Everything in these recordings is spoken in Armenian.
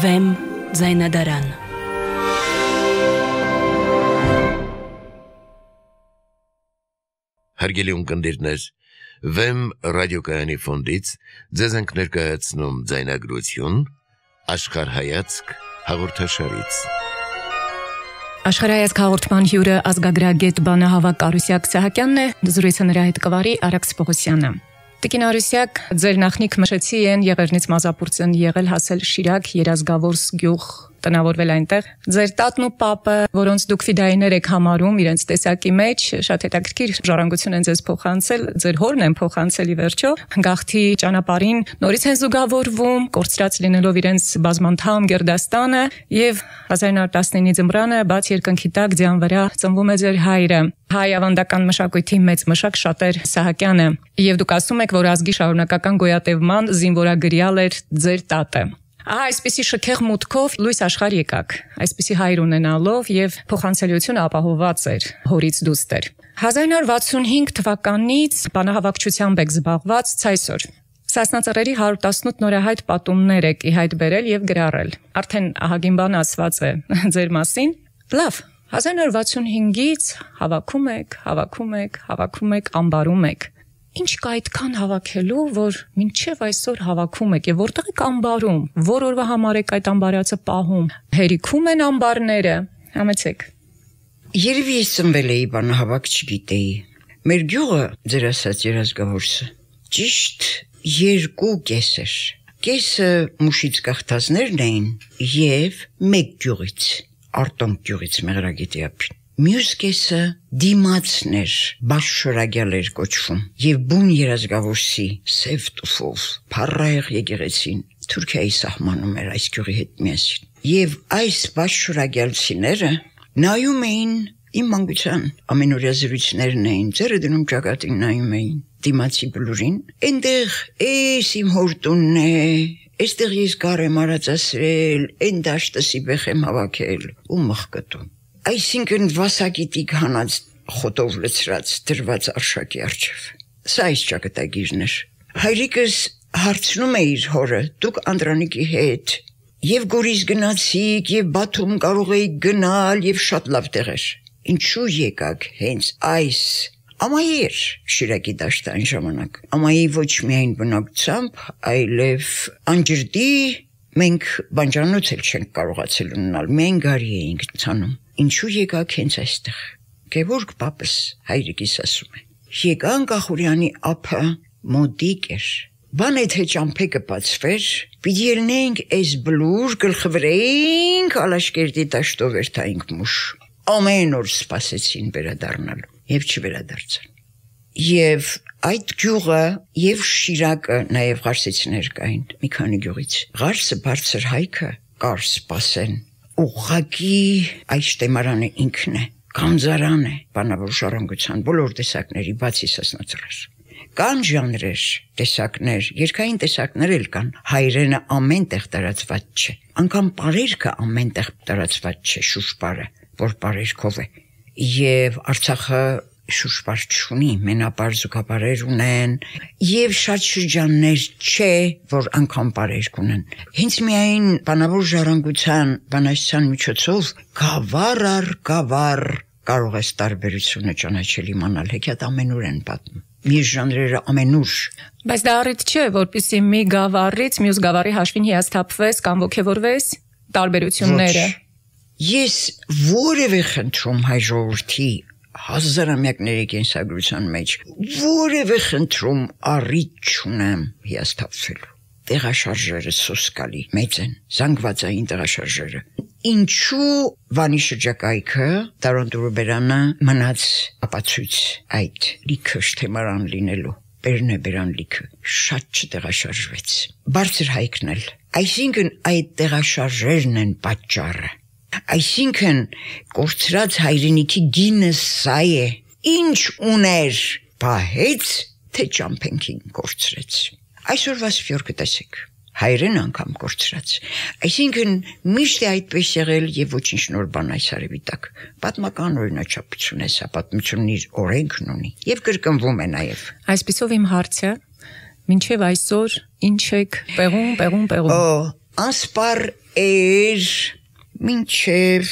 Վեմ ձայնադարան Հարգելի ունկնդիրներ, Վեմ ռադիոկայանի ֆոնդից ձեզ ենք ներկայացնում ձայնագրություն աշխարհայացք հաղորդաշարից։ Աշխարհայացք հաղորդման հյուրը ազգագրագետ Բանահավաք Արուսյակ Սահակյանն է, զրույցը նրա հետ կվարի Արաքս Պողոսյանը։ Տիկին Արիսյակ, ձեր նախնիկ մշեցի են Եղեռնից Մազապուրցն եղել հասել Շիրակ Երազգավորս գյուղ տնավորվել այնտեղ։ Ձեր տատն ու պապը, որոնց դուք ֆիդայիներ եք համարում իրենց տեսակի մեջ, շատ հետաքրքիր ժառանգություն են ձեզ փոխանցել, ձեր հորն են փոխանցել ի վերջո։ Գաղթի ճանապարհին նորից են զուգավորվում, կորցրած լինելով իրենց բազմանդամ Գերդաստանը եւ 1919-ի ձմռանը բաց երկնքի տակ ձյան վրա ծնվում է ձեր հայրը։ Հայ ավանդական մշակույթի մեծ մշակ Շատեր Սահակյանը եւ դուք ասում եք, որ ազգի շարունակական գոյատևման զինվորագրյալ էր ձեր տատը։ Ահա այսպիսի շքեղ մուտքով լույս աշխարհ եկաք, այսպիսի հայր ունենալով եւ փոխանցելիությունը ապահովված էր հորից դուստեր։ 1965 թվականից բանահավաքչությամբ եք զբաղված ցայսօր։ Սասնածռերի 118 նորահայտ պատումներ եք ի հայտ բերել եւ գրառել։ Արդեն ահագին բան ասված է ձեր մասին։ Լավ, 1965-ից հավաքում եք, հավաքում եք, հավաքում եք, ամբարում եք ինչ կա այդքան հավաքելու, որ մինչև այսօր հավաքում եք եւ որտեղ եք ամբարում, որ օրվա համար եք այդ ամբարյացը պահում, հերիքում են ամբարները, համեցեք։ Երևի ես ծնվել էի բանահավաք չգիտեի։ Մեր գյուղը ձեր ասած երազգավորսը ճիշտ երկու կես էր։ Կեսը մուշից գախտազներն էին եւ մեկ գյուղից, արտոնք գյուղից մեղրագետի ափին մյուս կեսը դիմացն էր, բաշխորագյալ էր կոչվում եւ բուն երազգավորսի սև տուֆով փառայեղ եկեղեցին Թուրքիայի սահմանում էր այս գյուղի հետ միասին։ Եվ այս բաշխորագյալցիները նայում էին իմ մանկության ամենօրյա զրույցներն էին, ծերը դնում ճակատին նայում էին դիմացի բլուրին։ Էնտեղ էս իմ հորտունն է, Էստեղ ես կար եմ արածասրել, այն դաշտը սիբեխ եմ հավաքել ու մխկտում այսինքն վասագիտի քանած խոտով լցրած դրված արշակի արջև։ Սա այս ճակատագիրն էր։ Հայրիկս հարցնում է իր հորը՝ դուք Անդրանիկի հետ եւ Գորիս գնացիք եւ Բաթում կարող էիք գնալ եւ շատ լավ տեղեր։ Ինչու եկաք հենց այս Ամայեր Շիրակի դաշտան ժամանակ։ Ամայի ոչ միայն բնակությամբ, այլև անջրդի մենք բանջարանոց էլ չենք կարողացել ունենալ։ Մենք գարի էինք ցանում ինչու եկաք հենց այստեղ։ Գևորգ Պապս հայրիկիս ասում է. Եկան Կախուրյանի ափը մոդիկ էր։ Բան է թե ճամփեգը բացվեր, պիտի ելնենք այս բլուր գլխվրեինք ալաշկերտի տաշտով երթայինք մուշ։ Ամեն օր սпасեցին վերադառնալու եւ չվերադարձան։ Եվ այդ գյուղը եւ Շիրակը նաեւ Ղարսեցիներ կային մի քանի գյուղից։ Ղարսը բարձր հայքը կար սпасեն ուղղակի այս թեմարանը ինքն է, կանզարան է բանավոր շարունակության բոլոր տեսակների բացի սասնացրած կան ժանրեր, տեսակներ, երկային տեսակներ էլ կան։ Հայրենը ամենտեղ տարածված չէ։ Անկամ բարերքը ամենտեղ տարածված չէ շուշ բարը, որ բարերքով է։ Եվ Արցախը շուշպար չունի, մենապար զուգապարեր ունեն եւ շատ շրջաններ չէ, որ անգամ բարեր կունեն։ Հենց միայն բանավոր ժառանգության բանաշցան միջոցով գավառ առ գավառ կարող է տարբերությունը ճանաչել իմանալ, հեքիաթ ամենուր են պատմում։ Մի ժանրերը ամենուր Բայց դա առիթ չէ, որpիսի մի գավառից մյուս գավառի հաշվին հիասթափվես կամ ողքեվորվես տարբերությունները։ Ես որևէ խնդրում հայ ժողովրդի հազարամյակների կենսագրության մեջ որևէ խնդրում առիթ չունեմ հիաստացվելու տեղաշարժերը սոսկալի մեծ են զանգվածային տեղաշարժերը ինչու վանի շրջակայքը տարոնդուրը բերանը մնաց ապացույց այդ լիքը շտեմարան լինելու բերն է բերան լիքը շատ չտեղաշարժվեց բարձր հայկնել այսինքն այդ տեղաշարժերն են պատճառը Այսինքն կորցրած հայրենիքի գինը սա է։ Ինչ ուներ պահեց, թե ճամփենքին կորցրեց։ Այսօրվա սփյուռքը տեսեք հայրեն անգամ կորցրած։ Այսինքն միշտ է այդպես եղել եւ ոչինչ նոր բան այս արևի տակ։ Պատմական օրինաչափություն է սա, պատմությունն իր օրենքն ունի եւ կրկնվում է նաեւ։ Այսպիսով իմ հարցը մինչեւ այսօր ինչ եք պեղում, պեղում, պեղում։ Օ, անսպար էր մինչև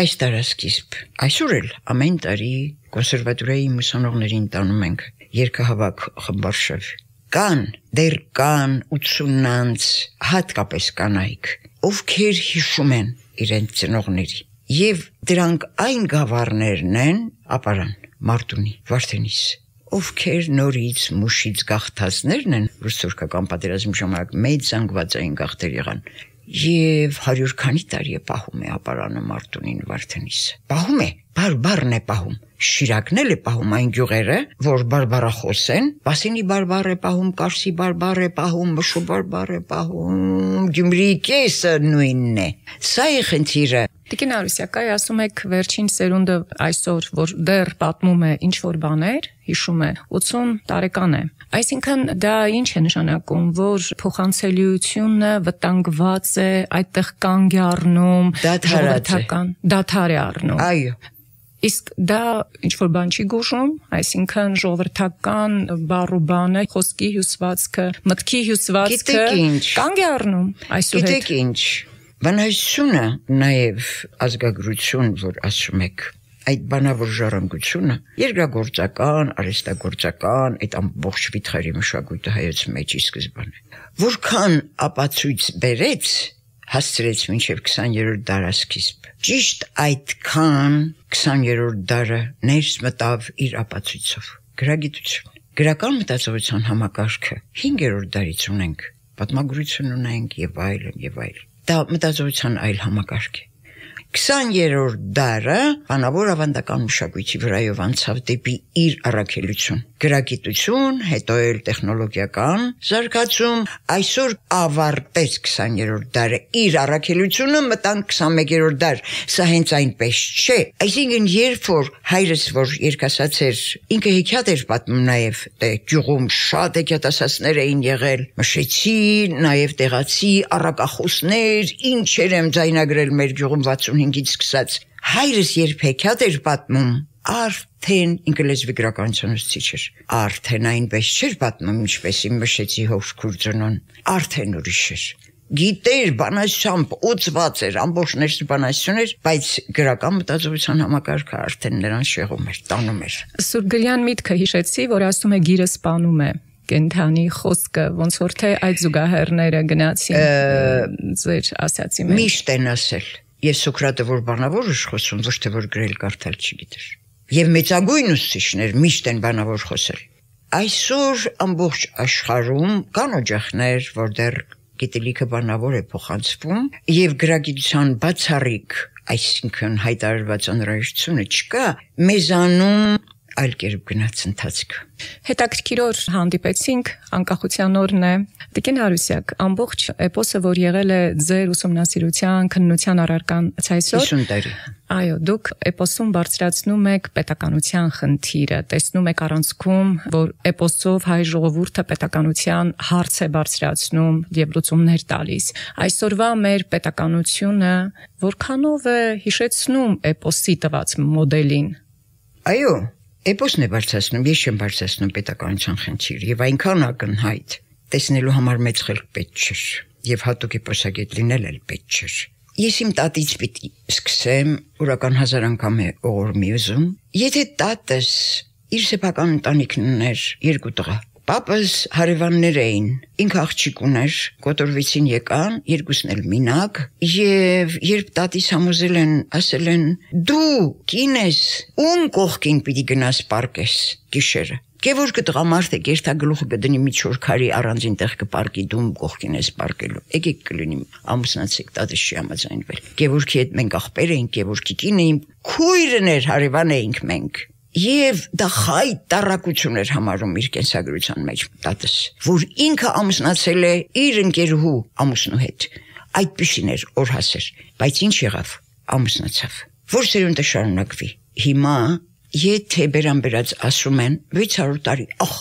այս տարասկիզբ այսօր էլ ամեն տարի կոնսերվատորիայի ուսանողներին տանում ենք երկհավաք խմբարշավ կան դեռ կան 80-անց հատկապես կանայք ովքեր հիշում են իրենց ծնողների եւ դրանք այն գավառներն են ապարան մարտունի վարդենիս ովքեր նորից մուշից գախտածներն են որ սուրկական պատերազմի ժամանակ մեծ զանգվածային գախտեր եղան եւ 100 քանի տարի է պահում է ապարանը Մարտունին Վարդանիսը։ Պահում է բարբարն է պահում։ Շիրակն էլ է պահում այն գյուղերը, որ բարբարախոս են, Պասինի բարբար է պահում, Կարսի բարբար է պահում, Մշու բարբար է պահում, Գյումրիի կեսը նույնն է։ Սա է խնդիրը։ Տիկին Արուսյակայ, ասում եք վերջին սերունդը այսօր, որ դեռ պատմում է ինչ որ բաներ, հիշում է 80 տարեկան է։ Այսինքն դա ինչ է նշանակում, որ փոխանցելիությունը վտանգված է, այդտեղ կանգ է առնում, դաթարական, դաթար է առնում։ Այո Իսկ դա ինչ որ բան չի գուժում, այսինքն ժողովրդական բառու բանը, խոսքի հյուսվածքը, մտքի հյուսվածքը կանգ է առնում այսուհետ։ Գիտեք ինչ։ Բանայությունը նաև ազգագրություն, որ ասում եք, այդ բանավոր ժառանգությունը երկրագործական, արհեստագործական, այդ ամբողջ վիթխերի մշակույթը հայոց մեջ ի սկզբանե։ Որքան ապացույց բերեց հասցրեց մինչև 20-րդ դարաշրջանը։ Ճիշտ այդքան 20-րդ դարը ներս մտավ իր ապացույցով գրագիտություն գրական մտածողության համակարգը 5-րդ դարից ունենք պատմագրություն ունենք եւ այլն եւ այլն դա մտածողության այլ համակարգ է 20-րդ դարը անավոր ավանդական մշակույթի վրայով անցավ դեպի իր առաքելություն։ Գրագիտություն, հետո էլ տեխնոլոգիական զարգացում, այսօր ավարտեց 20-րդ դարը իր առաքելությունը մտան 21-րդ դար։ Սա հենց այնպես չէ։ Այսինքն երբ որ հայրս որ երկասած էր, ինքը հեքիաթ էր պատմում նաև դե գյուղում շատ հեքիաթասացներ էին եղել, մշեցի, նաև տեղացի առակախոսներ, ինչեր եմ ձայնագրել մեր գյուղում 60 55-ից սկսած հայրս երբեք հա դեր պատմում արդեն ինգլեզի գրականության ուսուցիչ էր արդեն այնպես չէր պատմում ինչպես իմ մշեցի հոր քուրջանոն արդեն ուրիշ էր գիտեր բանասչամբ ուծված էր ամբողջ ներսի բանասչուներ, բայց գրական մտածողության համակարգը արդեն նրան շեղում էր, տանում էր։ Սուրգրյան միտքը հիշեցի, որ ասում է գիրը սپانում է կենթանի խոսքը ոնց որ թե այդ զուգահեռները գնացին ձեր ասացի մեջ միշտ են ասել Ես Սոկրատը որ բանավոր էր խոսում, ոչ թե որ գրել կարդալ չգիտեր։ Եվ մեծագույն ուսուցիչներ միշտ են բանավոր խոսել։ Այսօր ամբողջ աշխարհում կան օջախներ, որտեղ գիտելիքը բանավոր է փոխանցվում եւ գրագիտության բացառիկ այսինքն հայտարարված անհրաժեշտությունը չկա մեզանում այլ կերպ գնաց ընթացքը։ Հետաքրքիր օր հանդիպեցինք, անկախության օրն է։ Տիկին Հարուսյակ, ամբողջ էպոսը, որ եղել է ձեր ուսումնասիրության, քննության առարկան ցայսօր։ 50 տարի։ Այո, դուք էպոսում բարձրացնում եք պետականության խնդիրը, տեսնում եք առանցքում, որ էպոսով հայ ժողովուրդը պետականության հարց է բարձրացնում եւ լուծումներ տալիս։ Այսօրվա մեր պետականությունը որքանով է հիշեցնում էպոսի տված մոդելին։ Այո, Էպոսն է բարձրացնում, ես չեմ բարձրացնում պետականության խնդիր եւ այնքան ակնհայտ տեսնելու համար մեծ խելք պետք չէր եւ հատուկ էպոսագետ լինել էլ պետք չէր։ Ես իմ տատից պիտի սկսեմ ուրական հազար անգամ է օր մյուզում։ Եթե տատս իր սեփական ընտանիքն ուներ երկու տղա, Պապս հարևաններ էին։ Ինք աղջիկ ուներ, կոտորվեցին եկան, երկուսն էլ մինակ, եւ երբ տատիս համոզել են, ասել են. «Դու կին ես, ում կողքին պիտի գնաս պարկես գիշերը»։ Կևոր կտղամարդ է գերտագլուխը կդնի մի չորքարի առանձին տեղ կպարկի դում կողքին էս պարկելու։ Եկեք կլինի ամուսնացեք տատս չի համաձայնվել։ Կևորքի հետ մենք ախպեր էինք, կևորքի կին էինք, քույրն էր հարևան էինք մենք։ Եվ դա հայ տարակություն էր համարում իր կենսագրության մեջ տատս, որ ինքը ամուսնացել է իր ընկերուհու ամուսնու հետ։ Այդ պիշին էր օր հասեր, բայց ինչ եղավ, ամուսնացավ։ Որ սերունդը շարունակվի։ Հիմա, եթե բերամբերած ասում են 600 տարի, ախ,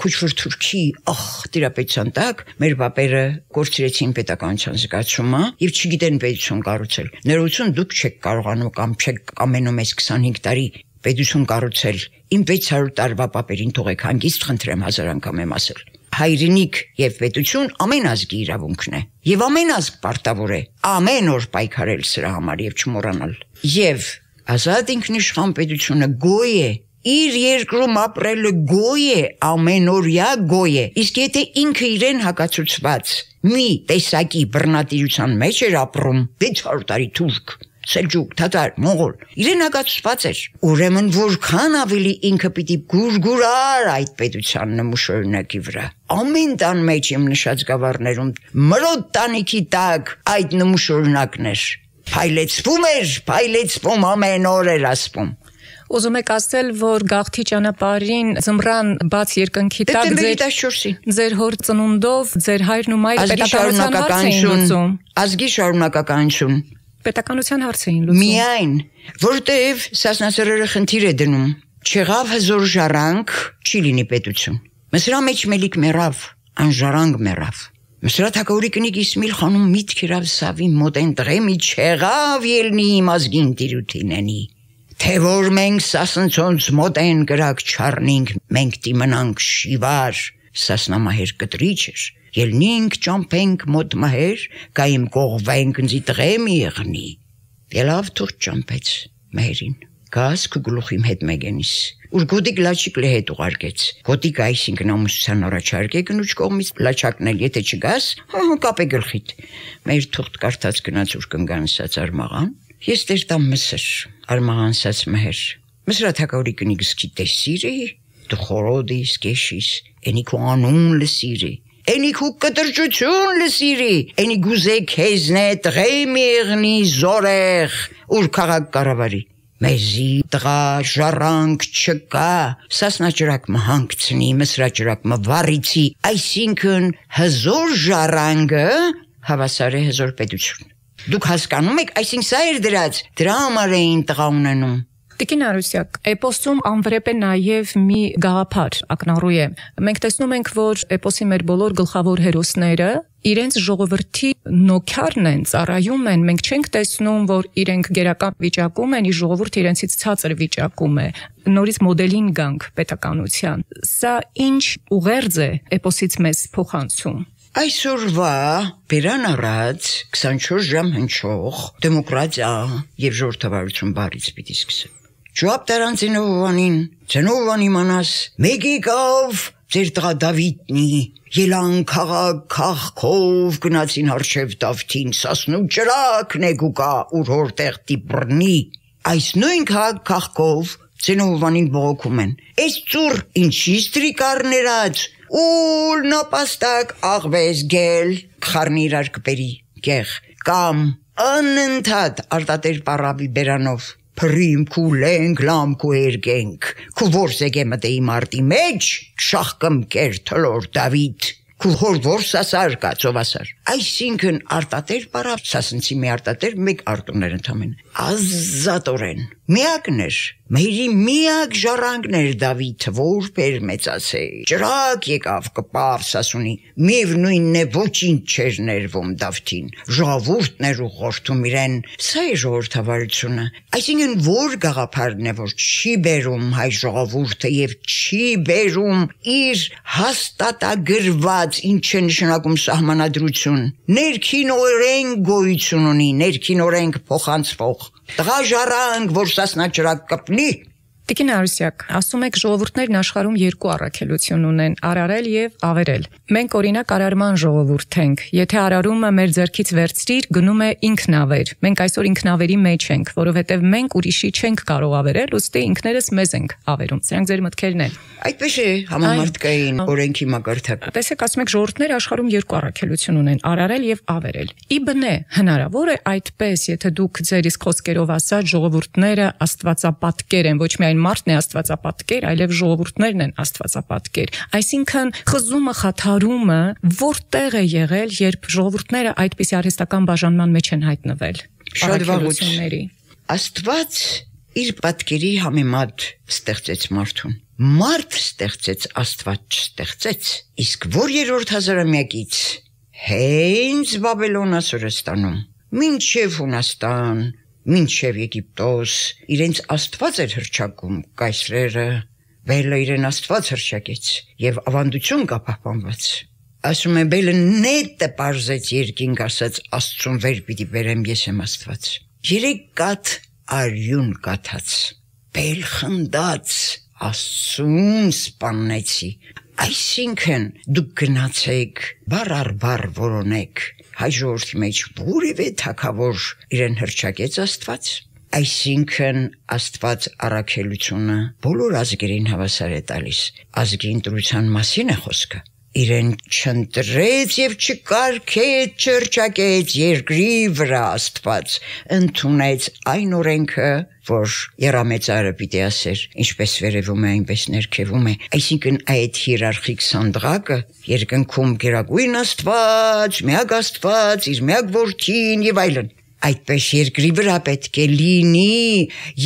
Քուչվոր Թուրքի, ախ, դիրապետության տակ մեր պապերը գործրեցին պետականության զգացումը եւ չգիտեն պետություն կառուցել։ Ներողություն դուք չեք կարողանում կամ չեք ամենում այս 25 տարի պետություն կառուցել։ Իմ 600 տարվա պապերին թողեք հանգիստ խնդրեմ հազար անգամ եմ ասել։ Հայրենիք եւ պետություն ամեն ազգի իրավունքն է եւ ամեն ազգ պարտավոր է ամեն օր պայքարել սրա համար եւ չմոռանալ։ Եվ ազատ ինքնիշխան պետությունը գոյ է իր երկրում ապրելը գոյ է ամենօրյա գոյ է իսկ եթե ինքը իրեն հակացուցված մի տեսակի բռնատիրության մեջ էր ապրում 600 տարի թուրք սելջուկ, թաթար, մոնղոլ իրենակացված էր։ Ուրեմն որքան ավելի ինքը պիտի գուրգուրար այդ պետության նմուշօրինակի վրա ամեն տան մեջ իմ նշած գավառներում մրոտ տանիքի տակ այդ նմուշօրինակներ փայլեցվում էր, փայլեցվում ամեն օր էր ասում։ Ուզում եք ասել, որ գաղթի ճանապարհին զմրան բաց երկնքի տակ ձեր ձեր հոր ծնունդով ձեր հայրն ու մայրը պետականության հարց էին լուծում։ Ազգի շարունակականություն պետականության հարց էին լուծում։ Միայն, որտեև Սասնասերերը խնդիր է դնում։ Չեղավ հզոր ժառանգ, չի լինի պետություն։ Մսրա մեջ մելիք մեռավ, անժառանգ մեռավ։ Մսրա թակավորի կնիկ Իսմիլ խանուն միտք իրավ Սավի մոտ են դրեմի չեղավ ելնի իմ ազգին տիրութինենի։ Թե որ մենք Սասնցոնց մոտ են գրակ չառնինք, մենք դիմանանք շիվար Սասնամահեր կտրիչ էր։ Ելնինք ճամփենք մոտ մահեր, կայմ կողվենք ինձի տղեմի եղնի։ Ելավ թող ճամփեց մերին։ Գաս կգլուխիմ հետ մեգենիս։ Ուր գուդիկ լաչիկ լե հետ ուղարկեց։ Գոտիկ այսինքն ամուսցան առաջարկե գնուչ կողմից լաչակն էլ եթե չգաս, հա կապե գլխիդ։ Մեր թուղթ կարդաց գնաց ուր կնգանսած արմաղան։ Ես դեր տամ մսր, արմաղանսած մհեր։ Մսրաթակավորի կնիգս գիտես սիրեի տխորոդիս կեշիս, ենիքու անուն լսիրի, ենիքու կտրճություն լսիրի, ենիքու զեքեզնե տղեի միեղնի զորեղ, ուր կաղակ կարավարի, մեզի տղա ժառանգ չկա, սասնաճրակմը հանքցնի, մսրաճրակմը վարիցի, այսինքն հզոր ժառանգը հավասար է հզոր պետություն։ Դուք հասկանում եք, այսինքն սա էր դրած, դրա համար էին տղա ունենում։ Տիկին Արուսյակ, էպոսում անվրեպ է նաև մի գաղափար ակնառու է։ Մենք տեսնում ենք, որ էպոսի մեր բոլոր գլխավոր հերոսները իրենց ժողովրդի նոքարն են, ծառայում են։ Մենք չենք տեսնում, որ իրենք գերական վիճակում են, իր ժողովուրդը իրենցից ցածր վիճակում է։ Նորից մոդելին գանք պետականության։ Սա ինչ ուղերձ է էպոսից մեզ փոխանցում։ Այսօրվա Բերան առած 24 ժամ հնչող դեմոկրատիա եւ ժողովրդավարություն բարից պիտի սկսենք։ Շուապ տարանցին ովանին, ծնովան իմանաս, մեկի կավ ձեր տղա Դավիթնի, ելան քաղաք քաղքով գնացին արշև Դավթին, սասնու ճրակն է գուկա, ուր որտեղ դիպռնի։ Այս նույն քաղաք քաղքով ծնովանին բողոքում են։ Էս ծուր ինչի ստրիկարներած, ուլ նոպաստակ աղվես գել, խառնի իրար կբերի, գեղ, կամ անընդհատ արտատեր պարավի բերանով Փրիմ քու լենք լամ քու երգենք քու որս եկե մտեի մարտի մեջ շախ կմկեր թլոր Դավիթ քու հոր որս ասար կացով ասար այսինքն արտատեր պարապ սասնցի մի արտատեր մեկ արտոներ ընդամեն ազատորեն Միակն էր, մերի միակ ժառանգն էր Դավիթը, որ բեր մեծացել։ Ճրակ եկավ կպավ Սասունի։ Միևնույնն է ոչինչ չէր ներվում Դավթին։ Ժողովուրդն էր ուղղորդում իրեն։ Սա է ժողովրդավարությունը։ Այսինքն որ գաղափարն է, որ չի բերում հայ ժողովուրդը եւ չի բերում իր հաստատագրված ինչ է նշանակում սահմանադրություն։ Ներքին օրենք գոյություն ունի, ներքին օրենք փոխանցվող Տղա ժառանգ, որ սասնա ճրակ կպնի, Տիկին Արուսյակ, ասում եք ժողովուրդներն աշխարհում երկու առաքելություն ունեն՝ արարել եւ ավերել։ Մենք օրինակ արարման ժողովուրդ ենք։ Եթե արարումը մեր ձեռքից վերցրիր, գնում է ինքնավեր։ Մենք այսօր ինքնավերի մեջ ենք, որովհետեւ մենք ուրիշի չենք կարող ավերել, ուստի ինքներս մեզ ենք ավերում։ Սրանք ձեր մտքերն են։ Այդպես է համամարտկային օրենքի մակարդակը։ Տեսեք, ասում եք ժողովուրդները աշխարհում երկու առաքելություն ունեն՝ արարել եւ ավերել։ Ի բնե հնարավոր է այդպես, եթե դուք ձեր իսկ խոսքերով ասած ժողովուրդները աստվածապատկեր են ոչ միայն միայն մարդն է աստվածապատկեր, այլև ժողովուրդներն են աստվածապատկեր։ Այսինքն խզումը, խաթարումը որտեղ է եղել, երբ ժողովուրդները այդպիսի արհեստական բաժանման մեջ են հայտնվել։ Շատ վաղուց Աստված իր պատկերի համեմատ ստեղծեց մարդուն։ Մարդ ստեղծեց, Աստված չստեղծեց։ Իսկ որ երրորդ հազարամյակից հենց Բաբելոնը Սորստանում, մինչև Հունաստան, մինչև Եգիպտոս, իրենց Աստված էր հրճակում կայսրերը, Բելը իրեն Աստված հրճակեց եւ ավանդություն կա պահպանված։ Ասում է Բելը նետը parzեց երկինք ասած Աստծուն վեր պիտի բերեմ ես եմ Աստված։ Երեք կաթ արյուն կաթած։ Բել խնդած Աստծուն սպաննեցի։ Այսինքն դուք գնացեք, բար առ բար որոնեք, հայ ժողովրդի մեջ որևէ թակավոր իրեն հրճակեց Աստված։ Այսինքն Աստված առաքելությունը բոլոր ազգերին հավասար է տալիս։ Ազգի ընտրության մասին է խոսքը իրեն չընտրեց եւ չկարքեց չերճակեց երկրի վրա աստված ընդունեց այն օրենքը որ երամեծարը պիտի ասեր ինչպես վերևում է այնպես ներքևում է այսինքն այդ հիերարխիկ սանդղակը երկնքում գերագույն աստված միակ աստված իր միակ որդին եւ այլն այդպես երկրի վրա պետք է լինի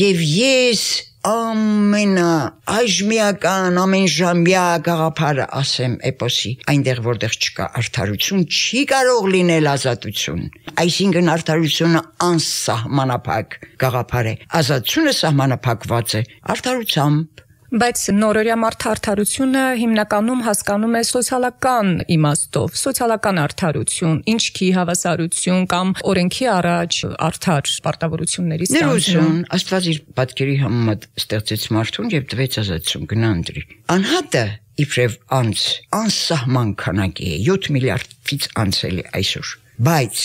եւ ես ամենա այժմիական ամենժամյա գաղափարը ասեմ էպոսի այնտեղ որտեղ չկա արդարություն չի կարող լինել ազատություն այսինքն արդարությունը անսահմանափակ գաղափար է ազատությունը սահմանափակված է արդարությամբ Բայց նորորյա մարդարթարությունը հիմնականում հասկանում է սոցիալական իմաստով, սոցիալական արդարություն, ինչքի հավասարություն կամ օրենքի առաջ արդար պարտավորությունների ստանձնում։ Ներողություն, Աստված իր պատկերի համեմատ ստեղծեց մարդուն եւ տվեց ազատություն գնանդրի։ Անհատը իբրև անց անսահման քանակի է 7 միլիարդից անցել է այսօր։ Բայց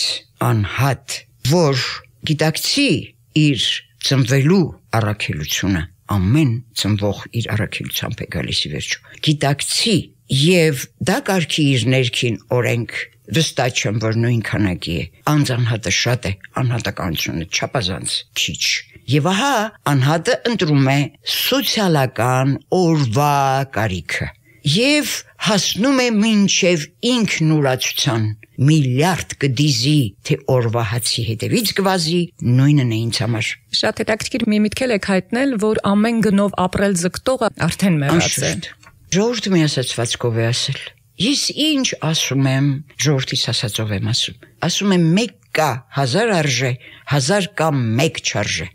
անհատ, որ գիտակցի իր ծնվելու առաքելությունը ամեն ծնվող իր առաքելությամբ է գալիս ի վերջո։ Գիտակցի եւ դա կարքի իր ներքին օրենք վստահ չեմ, որ նույն քանակի է։ Անձանհատը շատ է, անհատականությունը չափազանց քիչ։ Եվ ահա անհատը ընտրում է սոցիալական օրվա կարիքը եւ հասնում է մինչև ինքնուրացության միլիարդ կդիզի, թե օրվա հացի հետևից գվազի, նույնն է ինձ համար։ Շատ հետաքրքիր մի միտք եք հայտնել, որ ամեն գնով ապրել զգտողը արդեն մեռած է։ Ժորժ միասացվածքով է ասել։ Ես ինչ ասում եմ, ժորտիս ասածով եմ ասում։ Ասում եմ մեկ կա 1000 արժե, 1000 կամ 1 չարժե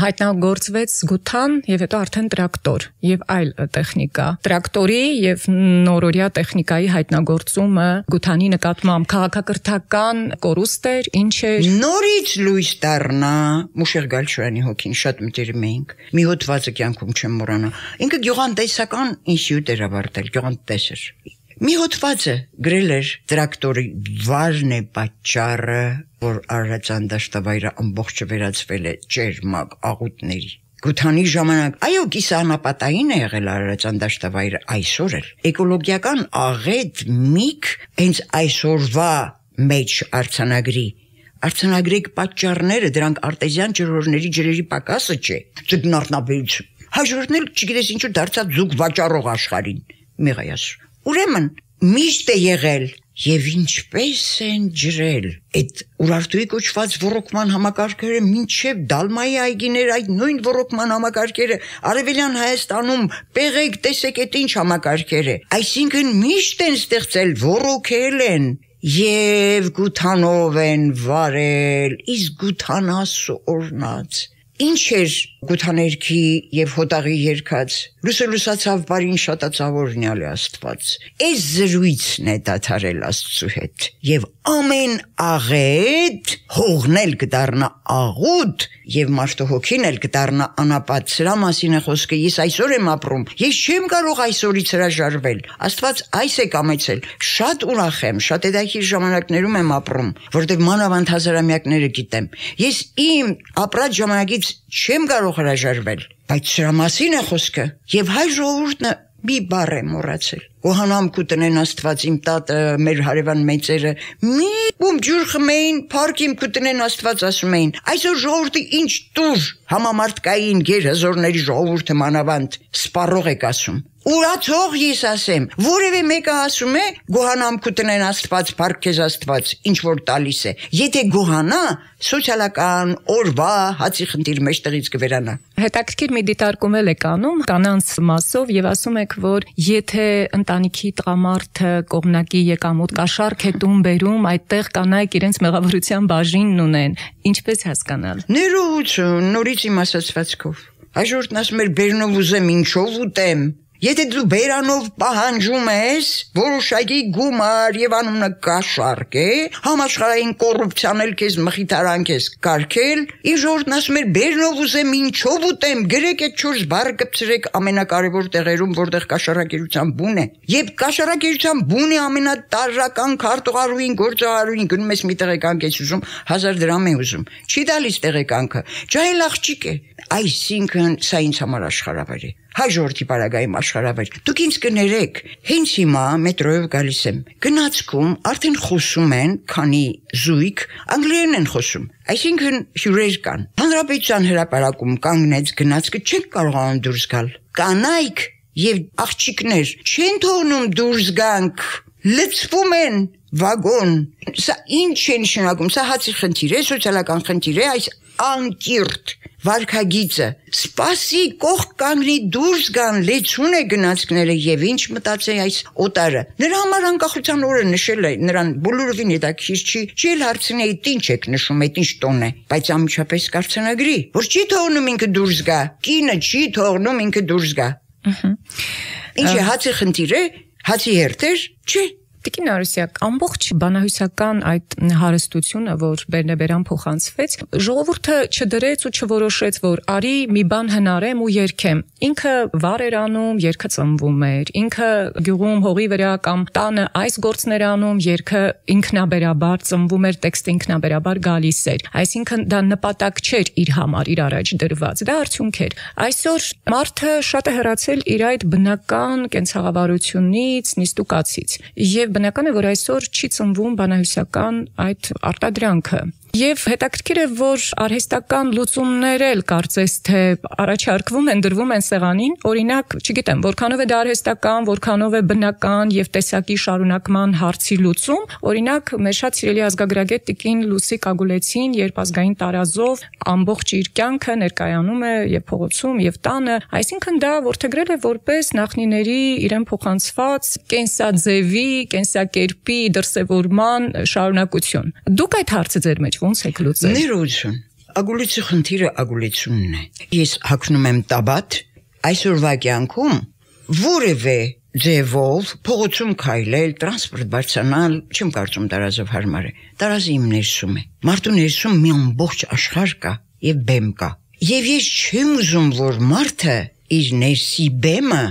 հայտնագործվեց զգութան եւ հետո արդեն տրակտոր եւ այլ տեխնիկա։ Տրակտորի եւ նորորյա տեխնիկայի հայտնագործումը գութանի նկատմամբ քաղաքակրթական կորուստ էր, ինչ էր։ Նորից լույս դառնա Մուշեղ Գալչյանի հոգին շատ մտերիմ էինք։ Մի հոդվածը կյանքում չեմ մոռանա։ Ինքը գյուղանտեսական ինստիտուտ էր ավարտել, գյուղանտես էր։ Մի հոդվածը գրել էր տրակտորի վարն է պատճառը, որ Արարատյան դաշտավայրը ամբողջը վերածվել է ջերմակ աղուտների Գութանի ժամանակ այո կիսանապատային է եղել Արարատյան դաշտավայրը այսօր էլ էկոլոգիական աղետ միք հենց այսօրվա մեջ արցանագրի արցանագրիկ պատճառները դրանք արտեզյան ջրորների ջրերի պակասը չէ ճգնարտնաբերություն հաջորդնել չգիտես ինչու դարձած զուգ վաճառող աշխարհին մեղայաշ Ուրեմն միշտ է եղել եւ ինչպես են ջրել այդ ուրարտուի կոչված ռոկման համակարգերը մինչև դալմայի այգիներ այդ նույն ռոկման համակարգերը արևելյան հայաստանում պեղեք տեսեք այդ ինչ համակարգեր է այսինքն միշտ են ստեղծել ռոկել են եւ գութանով են վարել իսկ գութանաս օրնած ինչ էր գութաներքի եւ հոտաղի երկած լույսը լուսացավ բարին շատացավորնյալ է Աստված։ Այս զրույցն է դադարել Աստծու հետ եւ ամեն աղետ հողն էլ կդառնա աղուտ եւ մարդու հոգին էլ կդառնա անապատ։ Սրա մասին է խոսքը։ Ես այսօր եմ ապրում։ Ես չեմ կարող այսօրից հրաժարվել։ Աստված այս է կամեցել։ Շատ ուրախ եմ, շատ եդակի ժամանակներում եմ ապրում, որտեղ մանավանդ հազարամյակները գիտեմ։ Ես իմ ապրած ժամանակից չեմ կարող հրաժարվել։ Բայց սրա մասին է խոսքը եւ հայ ժողովուրդն մի բառ է մոռացել։ Օհանամ կուտնեն Աստված իմ տատը, մեր հարևան մեծերը, մի ում ջուր խմեին, փարքիմ կուտնեն Աստված ասում էին։ Այսօր ժողովրդի ինչ տուր համամարտկային գերհզորների ժողովուրդը մանավանդ սպառող եք ասում ուրացող ես ասեմ, որևէ մեկը ասում է գոհանամք ու տնեն Աստված, բարք քեզ Աստված, ինչ որ տալիս է։ Եթե գոհանա, սոցիալական օրվա հացի խնդիր մեջտեղից կվերանա։ Հետաքրքիր մի դիտարկում էլ եք անում կանանց մասով եւ ասում եք, որ եթե ընտանիքի տղամարդը կողմնակի եկամուտ կաշառք է տուն բերում, այդտեղ կանայք իրենց մեղավորության բաժինն ունեն։ Ինչպես հասկանալ։ Ներողություն, նորից իմ ասացվածքով։ Այժմ ասում եմ, բերնով ուզեմ ինչով ուտեմ Եթե դու բերանով պահանջում ես որոշակի գումար եւ անունը կաշառք է, համաշխարհային կոռուպցիան էլ քեզ մխիթարանք ես կարկել, իր ժողովրդն ասում էր բերանով ուզեմ ինչով ուտեմ, գրեք այդ 4 բառը կպցրեք ամենակարևոր տեղերում, որտեղ կաշառակերության բուն է։ Եբ կաշառակերության բուն է ամենատարրական քարտուղարուին, գործարարուին գնում ես մի տեղեկանք ես ուզում 1000 դրամ է ուզում։ Չի տալիս տեղեկանքը։ Ջահել աղջիկ է։ Այսինքն սա ինձ համար աշխարհավար է։ Հայ ժողովրդի պարագայում աշխարհ աշխարհավայր։ Դուք ինձ կներեք, հենց հիմա մետրոյով գալիս եմ։ Գնացքում արդեն խոսում են, քանի զույգ անգլերեն են խոսում։ Այսինքն հյուրեր կան։ Հանրապետության հրապարակում կանգնեց գնացքը չեն կարողանում դուրս գալ։ Կանայք եւ աղջիկներ չեն թողնում դուրս գանք։ Լծվում են վագոն։ Սա ինչ են շնորհակում, սա հացի խնդիր է, սոցիալական խնդիր է, այս անկիրտ վարկագիծը սպասի կող կանգնի դուրս գան լեցուն է գնացքները եւ ինչ մտածեի այս օտարը նրա համար անկախության օրը նշել է նրան բոլորովին հետաքրքիր չի չի էլ հարցնեի ինչ եք նշում այդ ինչ տոն է բայց ամիջապես կարծանագրի որ չի թողնում ինքը դուրս գա կինը չի թողնում ինքը դուրս գա ըհը ինչ հացի խնդիր է հացի հերթեր չէ Տիկին Արուսյակ, ամբողջ բանահյուսական այդ հարստությունը, որ Բերնեբերան փոխանցվեց, ժողովուրդը չդրեց ու չորոշեց, որ արի մի բան հնարեմ ու երկեմ։ Ինքը վար էր անում, երկը ծնվում էր։ Ինքը գյուղում հողի վրա կամ տանը այս գործներ անում, երկը ինքնաբերաբար ծնվում էր, տեքստը ինքնաբերաբար գալիս էր։ Այսինքն դա նպատակ չէր իր համար իր առաջ դրված, դա արդյունք էր։ Այսօր մարդը շատ է հեռացել իր այդ բնական կենցաղավարությունից, նիստուկացից։ Եվ բնական է, որ այսօր չի ծնվում բանահյուսական այդ արտադրանքը։ Եվ հետաքրքիր է, որ արհեստական լուծումներ էլ կարծես թե առաջարկվում են, դրվում են սեղանին, օրինակ, չգիտեմ, որքանով է դա արհեստական, որքանով է բնական եւ տեսակի շարունակման հարցի լուծում, օրինակ, մեր շատ սիրելի ազգագրագետ Տիկին Լուսիկ Ագուլեցին երբազգային տարազով ամբողջ իր կյանքը ներկայանում է եւ փողոցում եւ տանը, այսինքն դա որթեգրել է որպես նախնիների իրեն փոխանցված կենսաձևի, կենսակերպի դրսևորման շարունակություն։ Դուք այդ հարցը ձեր մեջ ո՞նց եք լուծել։ Ներողություն։ Ագուլիցի խնդիրը ագուլիցունն է։ Ես հակնում եմ տաբատ այսօրվա կյանքում որևէ ձևով փողոցում քայլել, տրանսպորտ բարձանալ, չեմ կարծում դարազով հարմար է։ Դարազը իմ ներսում է։ Մարդու ներսում մի ամբողջ աշխարհ կա եւ բեմ կա։ Եվ ես չեմ ուզում, որ մարդը իր ներսի բեմը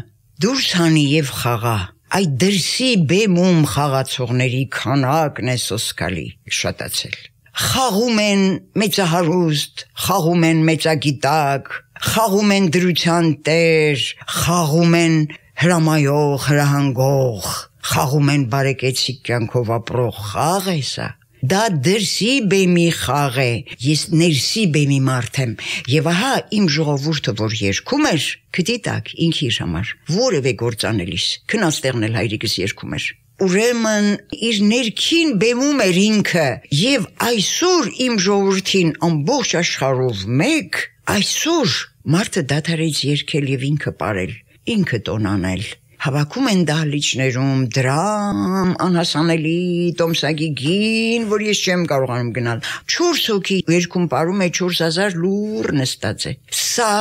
դուրս հանի եւ խաղա։ Այդ դրսի բեմում խաղացողների քանակն է սոսկալի շատացել խաղում են մեծահարուստ, խաղում են մեծագիտակ, խաղում են դրության տեր, խաղում են հրամայող, հրահանգող, խաղում են բարեկեցիկ կյանքով ապրող խաղ է սա։ Դա դրսի բեմի խաղ է։ Ես ներսի բեմի մարդ եմ։ Եվ ահա իմ ժողովուրդը, որ երկում էր, գիտի տակ ինքի իր համար, որևէ գործանելիս, քնաստեղնել հայրիկս երկում էր ուրեմն իր ներքին բեմում էր ինքը եւ այսօր իմ ժողովրդին ամբողջ աշխարհով մեկ այսօր մարդը դադարեց երկել եւ ինքը ապարել ինքը տոնանել հավաքում են դահլիճներում դրամ անհասանելի տոմսագի գին, որ ես չեմ կարողանում գնալ։ 4 հոգի երկում պարում է 4000 լուր նստած է։ Սա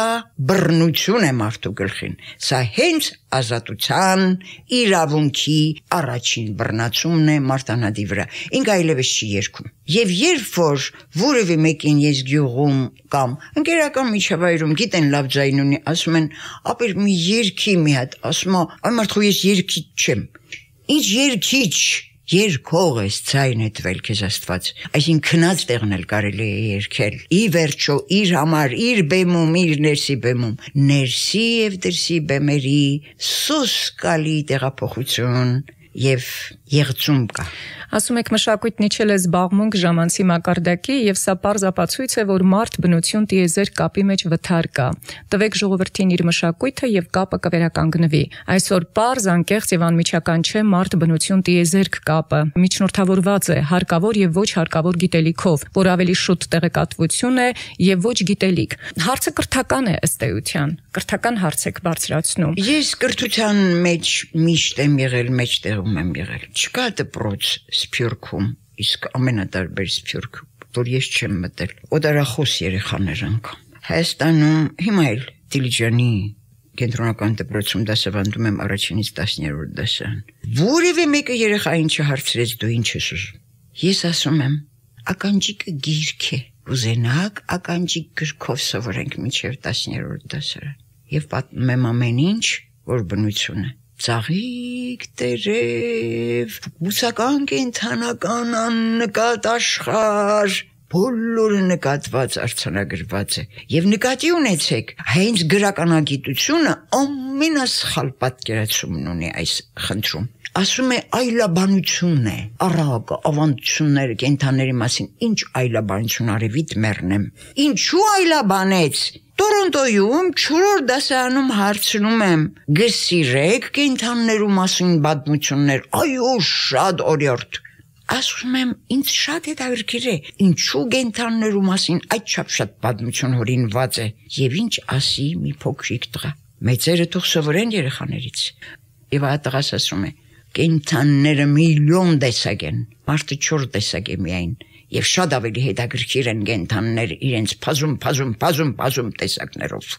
բռնություն է մարդու գլխին։ Սա հենց ազատության իրավունքի առաջին բռնացումն է մարտանադի վրա։ Ինք այլևս չի երկում։ Եվ երբ որ որևէ մեկին ես գյուղում կամ ընկերական միջավայրում գիտեն լավ ձայն ունի, ասում են, ապեր մի երկի մի հատ, ասում է, այ մարդու ես երկիչ չեմ։ Ինչ երկիչ Երկող ես ցայն հետվել քեզ Աստված։ Այսինքն քնած տեղն էլ կարելի է երկել։ Ի վերջո իր համար, իր բեմում, իր ներսի բեմում, ներսի եւ դրսի բեմերի սոսկալի տեղափոխություն եւ եղծում կա։ Ասում եք մշակույթն իջել է զբաղմունք ժամանցի մակարդակի եւ սա պարզ ապացույց է, որ մարդ բնություն դիեզեր կապի մեջ վթար կա։ Տվեք ժողովրդին իր մշակույթը եւ կապը կվերականգնվի։ Այսօր պարզ անկեղծ եւ անմիջական չէ մարդ բնություն դիեզերք կապը։ Միջնորդավորված է հարկավոր եւ ոչ հարկավոր գիտելիքով, որ ավելի շուտ տեղեկատվություն է եւ ոչ գիտելիք։ Հարցը կրթական է ըստ էության։ Կրթական հարց եք բարձրացնում։ Ես կրթության մեջ միշտ եմ եղել, մեջտեղում եմ եղել չկա դպրոց Սփյուռքում, իսկ ամենատարբեր Սփյուռք, որ ես չեմ մտել։ Օդարախոս երեխաներ անգամ։ Հայաստանում հիմա էլ Դիլիջանի կենտրոնական դպրոցում դասավանդում եմ առաջինից 10-րդ դասան։ Որևէ մեկը երեխային չհարցրեց դու ինչ ես ուզում։ Ես ասում եմ, ականջիկը գիրք է։ Կուզենաք ականջիկ գրքով սովորենք մինչև 10-րդ դասարան։ Եվ պատմում եմ ամեն ինչ, որ բնություն է ցաղիկ տերև մուսական կենթանական աննկատ աշխարհ բոլորը նկատված արցանագրված է եւ նկատի ունեցեք հենց գրականագիտությունը ամենասխալ պատկերացումն ունի այս խնդրում ասում է այլաբանություն է, առագ ավանդությունները կենթաների մասին։ Ինչ այլաբանություն արևիտ մեռնեմ։ Ինչու այլաբանեց։ Տորոնտոյում 4-րդ դասարանում հարցնում եմ. «Գսիրեք կենթաններու մասին պատմություններ»։ Այո, շատ օրիորդ։ Ասում եմ, ինձ շատ հետաքրքիր է, ինչու գենթաններու մասին այդ չափ շատ պատմություն հորինված է, եւ ինչ ասի մի փոքրիկ տղա։ Մեծերը թող սովորեն երեխաներից։ Եվ այդ տղաս ասում է կենթանները միլիոն տեսակ են, մարդը 4 տեսակ է միայն եւ շատ ավելի հետաքրքիր են կենթաններ իրենց փազում փազում փազում փազում տեսակներով։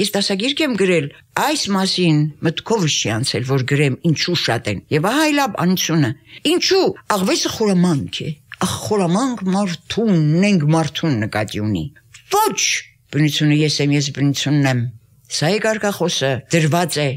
Ես դասագիրք եմ գրել այս մասին մտքովս չի անցել որ գրեմ ինչու շատ են եւ ահա լավ անցունը ինչու աղվեսը խորամանկ է ախ խորամանկ մարդուն նենք մարդուն նկատի ունի ոչ բնությունը ես եմ ես բնությունն եմ սա է կարկախոսը դրված է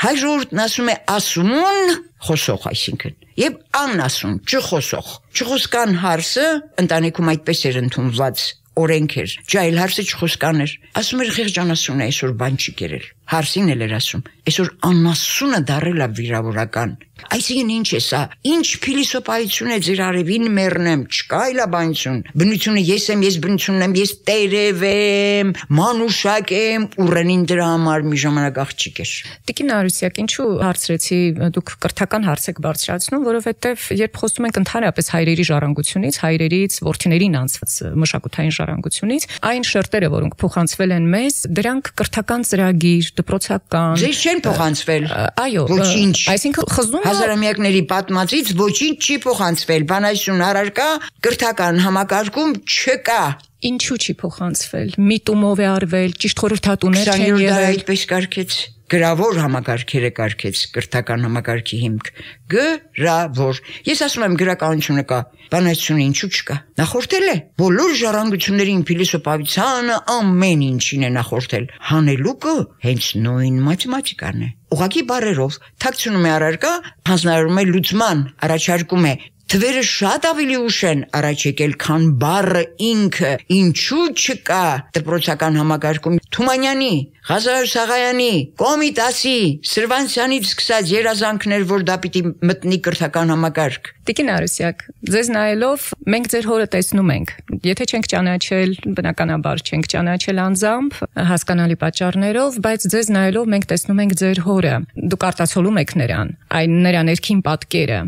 հայ ժողովուրդն ասում է ասումուն խոսող, այսինքն։ Եվ աննասուն, չխոսող։ Չխոսքան հարցը ընտանիքում այդպես էր ընդունված օրենք էր։ Ջայլ հարցը չխոսքան էր։ Ասում էր խեղճանասուն է այսօր բան չի գերել։ Հարցին էլ էր ասում։ Այսօր աննասունը դարել է վիրավորական։ Այսինքն ինչ է սա։ Ինչ փիլիսոփայություն է ձեր արևին մեռնեմ, չկա այլաբանություն։ Բնությունը ես եմ, ես բնությունն եմ, ես տերև եմ, մանուշակ եմ, ուրենին դրա համար մի ժամանակ աղջիկ էր։ Տիկին Արուսյակ, ինչու հարցրեցի, դուք կրթական հարց եք բարձրացնում, որովհետև երբ խոսում ենք ընդհանրապես հայրերի ժառանգությունից, հայրերից ворթիներին անցած մշակութային ժառանգությունից, այն շերտերը, որոնք փոխանցվել են մեզ, դրանք կրթական ծրագիր, դպրոցական։ Ձեր չեն փոխանցվել։ Այո, ոչինչ։ Այսինքն խզում Հազարամյակների պատմածից ոչինչ չի փոխանցվել, բանայսուն առարկա կրթական համակարգում չկա ինչու չի փոխանցվել։ Միտումով է արվել, ճիշտ խորհրդատուներ չեն եղել։ Դա այդպես կարկեց գրավոր համակարգերը կարգեց կրթական համակարգի հիմք գրավոր ես ասում եմ գրականությունը կա բանացությունը ինչու չկա նախորդել է բոլոր ժառանգություններին փիլիսոփայությանը ամեն ինչին է նախորդել հանելուկը հենց նույն մաթեմատիկան է ուղակի բարերով թաքցնում է առարկա հանձնարարում է լուծման առաջարկում է Թվերը շատ ավելի ուշ են առաջ եկել, քան բառը ինքը, ինչու չկա դպրոցական համագարկում Թումանյանի, Ղազար Սաղայանի, Կոմիտասի, Սրվանցյանից սկսած երազանքներ, որ դա պիտի մտնի կրթական համագարկ։ Տիկին Արուսյակ, ձեզ նայելով մենք ձեր հորը տեսնում ենք։ Եթե չենք ճանաչել, բնականաբար չենք ճանաչել անձամբ, հասկանալի պատճառներով, բայց ձեզ նայելով մենք տեսնում ենք ձեր հորը։ Դուք արտացոլում եք նրան, այն նրա ներքին պատկերը։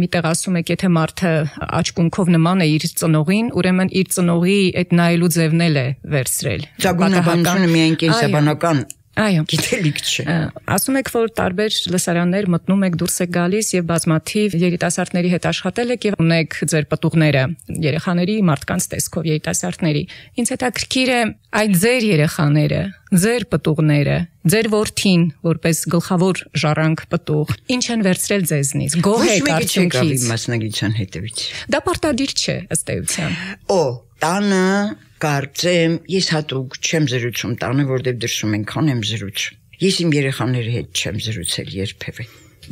Միտեղ ասում եք, եթե մարդը աչքունքով նման է իր ծնողին, ուրեմն իր ծնողի այդ նայելու ձևն էլ է վերցրել։ Ճագունաբանությունը միայն կենսաբանական Այո, գիտելիք չէ։ Ասում եք, որ տարբեր լսարաններ մտնում եք, դուրս եք գալիս եւ բազմաթիվ երիտասարդների հետ աշխատել եք եւ ունեք ձեր պատուգները, երեխաների, մարդկանց տեսքով երիտասարդների։ Ինչ հետաքրքիր է այդ ձեր երեխաները, ձեր պատուգները, ձեր ворթին, որպես գլխավոր ժառանգ պատուղ, ինչ են վերցրել ձեզնից։ Գոհ եք արդյունքից։ Ոչ մեկի չկավի մասնագիտության հետևից։ Դա պարտադիր չէ, ըստ էության։ Օ, տանը կարծեմ ես հատուկ չեմ զրուցում տանը, որտեղ դրսում ենքան եմ զրուցում։ Ես իմ երեխաների հետ չեմ զրուցել երբևէ։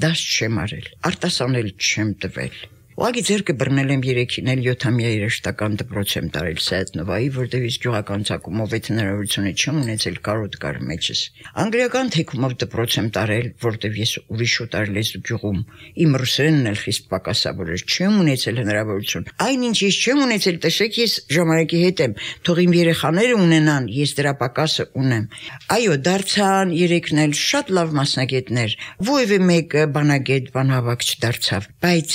Դաս չեմ արել, արտասանել չեմ տվել։ Ուղղակի ձերքը բռնել եմ 3-ին, էլ 7-ամյա երաշտական դպրոց եմ տարել Սայատնովայի, որտեղ իսկ գյուղական ցակումով այդ հնարավորությունը չեմ ունեցել կարոտ կար մեջս։ Անգլիական թեկումով դպրոց եմ տարել, որտեղ ես ուրիշ ու տարել ես գյուղում։ Իմ ռուսերենն էլ խիստ պակասավոր էր, չեմ ունեցել հնարավորություն։ Այնինչ ես չեմ ունեցել, տեսեք, ես ժամանակի հետ եմ, թող իմ երեխաները ունենան, ես դրա պակասը ունեմ։ Այո, դարձան երեքն էլ շատ լավ մասնագետներ։ Ո՞վ է մեկը բանագետ, բանհավաք չդարձավ, բայց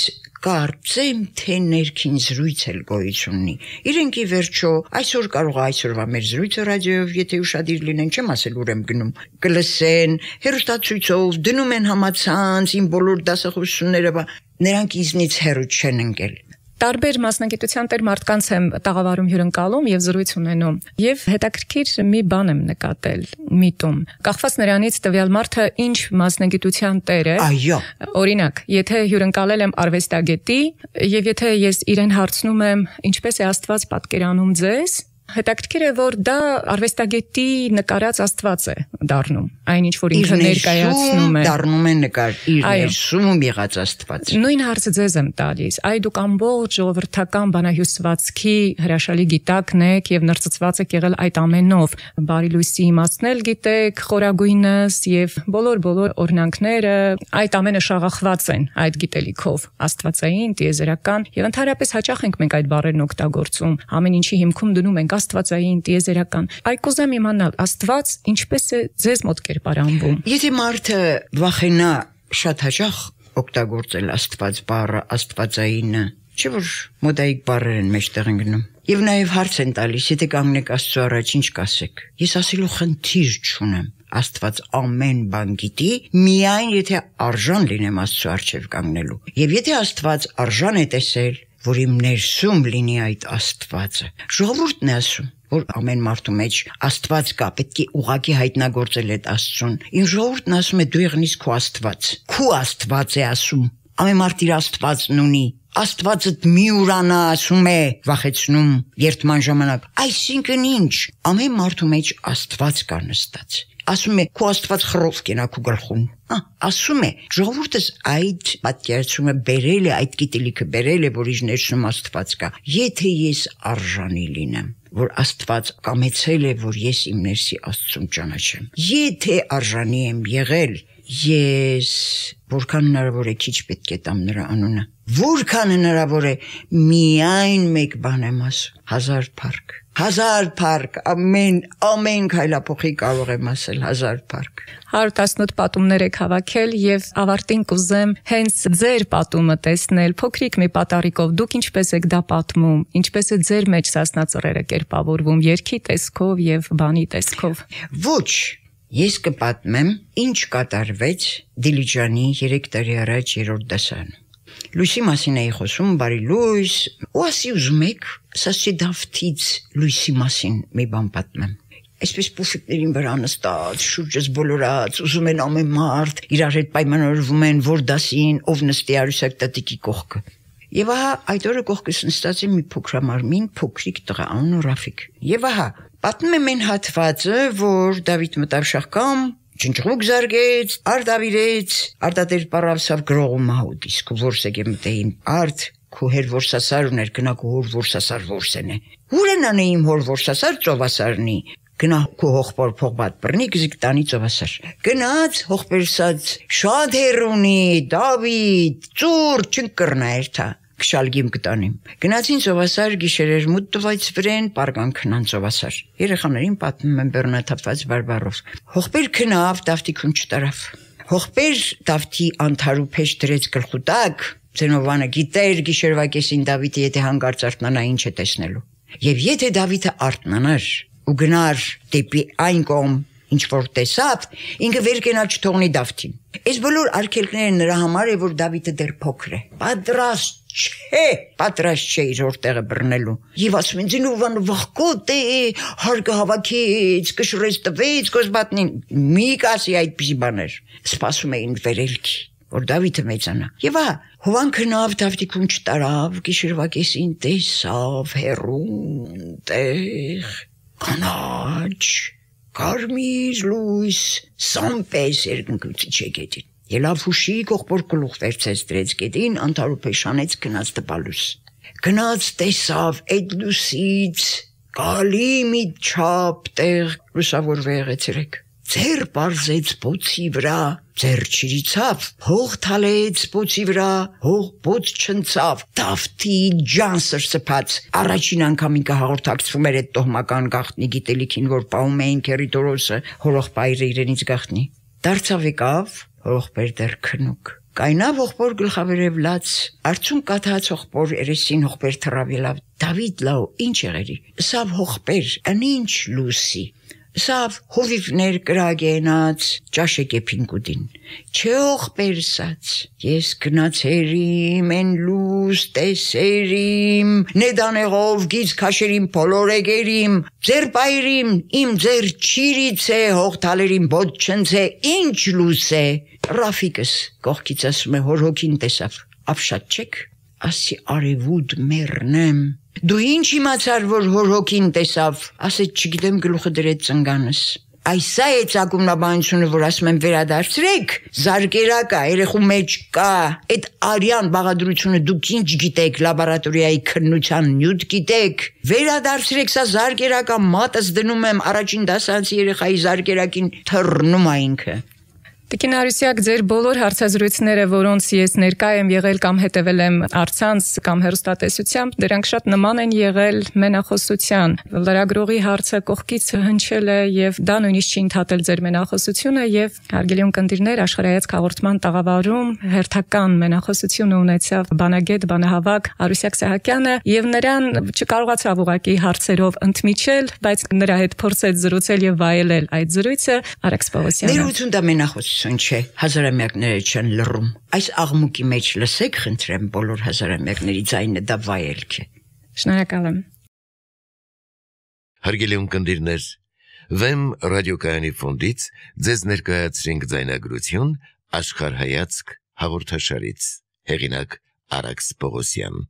կարծեմ թե ներքին զրույց էլ գոյություն ունի։ Իրենք ի վերջո այսօր կարող է այսօրվա մեր զրույցը ռադիոյով, եթե ուշադիր լինեն, չեմ ասել ուր եմ գնում, կլսեն հերոստացույցով, դնում են համացանց, իմ բոլոր դասախոսությունները, նրանք իզնից հեռու չեն ընկել տարբեր մասնագիտության տեր մարդկանց եմ տաղավարում հյուրընկալում եւ զրույց ունենում եւ հետաքրքիր մի բան եմ նկատել միտում կախված նրանից տվյալ մարդը ինչ մասնագիտության տեր է այո օրինակ եթե հյուրընկալել եմ արվեստագետի եւ եթե ես իրեն հարցնում եմ ինչպես է աստված պատկերանում ձեզ Հետաքրքիր է, որ դա արվեստագետի նկարած աստված է դառնում, այն ինչ որ ինքը ներկայացնում է։ Դառնում է նկար իր ներշում եղած աստված։ Նույն հարցը ձեզ եմ տալիս։ Այ դուք ամբողջ ժողովրդական բանահյուսվածքի հրաշալի գիտակն եք եւ նրծծված եք եղել այդ ամենով։ Բարի լույսի իմաստնել գիտեք, խորագույնս եւ բոլոր-բոլոր օրնանքները այդ ամենը շաղախված են այդ գիտելիքով, աստվածային, տիեզերական եւ ընդհանրապես հաճախ ենք մենք այդ բառերն օգտագործում։ Ամեն ինչի հիմքում դնում ենք աստվածային դիեզերական։ Այ կուզեմ իմանալ, Աստված ինչպես է ձեզ մոտ կերպարանվում։ Եթե մարդը վախենա շատ հաճախ օգտագործել Աստված բառը, Աստվածայինը, չէ՞ որ մոդայիկ բառեր են մեջտեղ ընկնում։ Եվ նաև հարց են տալիս, եթե կանգնեք Աստծո առաջ ինչ կասեք։ Ես ասելու խնդիր չունեմ։ Աստված ամեն բան գիտի, միայն եթե արժան լինեմ Աստծո արչև կանգնելու։ Եվ եթե Աստված արժան է տեսել, որ իմ ներսում լինի այդ Աստվածը։ Ժողովուրդն է ասում, որ ամեն մարդու մեջ Աստված կա, պետք է ուղակի հայտնագործել այդ Աստծուն։ Իմ ժողովուրդն ասում է դու եղնիս քո Աստված։ Քո Աստված է ասում։ Ամեն մարդ իր Աստվածն ունի։ Աստվածդ մի ուրանա ասում է վախեցնում երթման ժամանակ։ Այսինքն ինչ, ամեն մարդու մեջ Աստված կա նստած։ Ասում է, քո Աստված խրով կենա քո գլխում ասում է ժողովուրդս այդ պատկերացումը բերել է այդ գիտելիքը բերել է որ իր ներսում աստված կա եթե ես արժանի լինեմ որ Աստված կամեցել է, որ ես իմ ներսի Աստծուն ճանաչեմ։ Եթե արժանի եմ եղել, ես որքան հնարավոր է քիչ պետք է տամ նրա անունը Որքան հնարավոր է միայն մեկ բան եմ ասում՝ հազար փառք։ Հազար փառք, ամեն ամեն քայլափոխի կարող եմ ասել հազար փառք։ 118 պատումներ եք հավաքել եւ ավարտին կուզեմ հենց ձեր պատումը տեսնել։ Փոքրիկ մի պատարիկով դուք ինչպես եք դա պատմում, ինչպես է ձեր մեջ սասնածրերը կերպավորվում երկի տեսքով եւ բանի տեսքով։ Ոչ, ես կպատմեմ ինչ կատարվեց Դիլիջանի 3 տարի առաջ երրորդ դասարանում լույսի մասին էի խոսում, բարի լույս, ու ասի ուզում եք, սասի դավթից լույսի մասին մի բան պատմեմ այսպես փոփիկներին վրա նստած, շուրջս բոլորած, ուզում են ամեն մարդ իրար հետ պայմանավորվում են, որ դասին ով նստի արուսակ տատիկի կողքը։ Եվ ահա այդ օրը կողքս նստած է մի փոքրամարմին փոքրիկ տղա, անունը Ռաֆիկ։ Եվ ահա պատմում եմ այն հատվածը, որ Դավիթ մտավ շախկամ, Չնչուկ զարգեց, արդավիրեց, արդատեր պարավսավ գրողու մահուտ, իսկ որս է գեմտեին, արդ քու հեր որսասար ուներ, գնա քու հոր որսասար որսեն է։ Ուր են անի իմ հոր որսասար ծովասարնի, գնա քու հողբոր փողբատ բռնի գզիկ տանի ծովասար։ Գնաց հողբերսած շատ հեր ունի, Դավիթ, ծուր չընկրնա երթա քշալգիմ կտանիմ։ Գնացին ծովասար գիշերեր մուտ տվայց վրեն պարգան քնան ծովասար։ Երեխաներին պատմում են բեռնաթափված բարբարով։ Հողբեր քնավ, Դավթիկուն չտարավ։ Հողբեր Դավթի անթարու փեշ դրեց գլխուտակ, Ձենովանը գիտեր գիշերվա կեսին Դավիթը եթե հանգարց արտնանա ինչ է տեսնելու։ Եվ եթե Դավիթը արտնանար ու գնար դեպի այն կողմ, ինչ որ տեսավ, ինքը վեր կենա չթողնի Դավթին։ Այս բոլոր արգելքները նրա համար է, որ Դավիթը դեռ փոքր է։ Պատրաստ չէ, պատրաստ չէ իր որտեղը բռնելու։ Եվ ասում ինձ նուվան վախկոտ է, հարգը հավաքեց, կշրես տվեց, կոզբատնին մի կասի այդպիսի բաներ։ Սպասում էին վերելքի որ Դավիթը մեծանա։ Եվ ահա Հովան քնավ Դավթիկուն չտարավ, գիշերվա կեսին տեսավ հերուն տեղ կանաչ, կարմիր լույս, սամպես երկնքից չեկեցին։ Ելավուշի կողպոր գլուխ վերցեց դրեց գետին, անթարուփե շանեց գնաց տպալուս։ Գնաց տեսավ այդ լուսից գալի մի չափ տեղ լուսավոր վեղեցրեք։ Ձեր բարձեց փոցի վրա, ձեր չիրիցավ, հող թալեց փոցի վրա, հող փոց չնցավ, տավթի ջան սրսփած։ Առաջին անգամին կհաղորդակցվում էր այդ տոհմական գախտնի գիտելիքին, որ պահում էին քերիտորոսը, հորող պայրը իրենից գախտնի։ Դարձավ եկավ ողբեր դեռ քնուկ։ Կայնավ ողբոր գլխավերև լաց, արցուն կաթած ողբոր երեսին ողբեր թռավելավ։ Դավիթ լավ ինչ եղերի։ Սավ ողբեր, անինչ լուսի։ Սավ հովիվներ կրագենած ճաշեկեփին կուտին։ Չող պերսած։ Ես գնացերի մեն լուս տեսերիմ, նեդանեղով գից քաշերիմ փոլորեգերիմ, ձեր բայրիմ, իմ ձեր ճիրից է հողթալերիմ ոչ չնցե, ինչ լուս է։ Ռաֆիկս կողքից ասում է հորոքին տեսավ։ Ապշատ չեք։ Ասի արևուդ մեռնեմ Դու ինչ իմացար, որ հորոքին տեսավ։ Ասեց, չգիտեմ, գլուխը դրեց ծնգանս։ Այս է ցակումնաբանությունը, որ ասում եմ վերադարձրեք, զարգերակա, երեխու մեջ կա։ Այդ արյան բաղադրությունը դուք ինչ գիտեք, լաբորատորիայի քննության նյութ գիտեք։ Վերադարձրեք սա զարգերակա մատս դնում եմ առաջին դասանցի երեխայի զարգերակին թռնում է ինքը։ Տիկին Արուսյակ, ձեր բոլոր հարցազրույցները, որոնց ես ներկա եմ եղել կամ հետևել եմ արցանց կամ հերոստատեսությամբ, դրանք շատ նման են եղել մենախոսության։ Լրագրողի հարցը կողքից հնչել է եւ դա նույնիսկ չի ընդհատել ձեր մենախոսությունը եւ հարգելի ունկնդիրներ, աշխարհայացք հաղորդման տաղավարում հերթական մենախոսությունը ունեցավ բանագետ, բանահավաք Արուսյակ Սահակյանը եւ նրան չկարողացավ ուղակի հարցերով ընդմիջել, բայց նրա հետ փորձեց զրուցել եւ վայելել այդ զրույցը Արաքս Պավոսյանը։ Ներություն դա մենախոս 150 չէ, հազարամյակները չեն լռում։ Այս աղմուկի մեջ լսեք, խնդրեմ, բոլոր հազարամյակների ձայնը դա վայելք է։ Շնորհակալ եմ։ Հարգելի ունկնդիրներ, Վեմ ռադիոկայանի ֆոնդից ձեզ ներկայացրինք ձայնագրություն աշխարհայացք հաղորդաշարից։ Հեղինակ Արաքս Պողոսյան։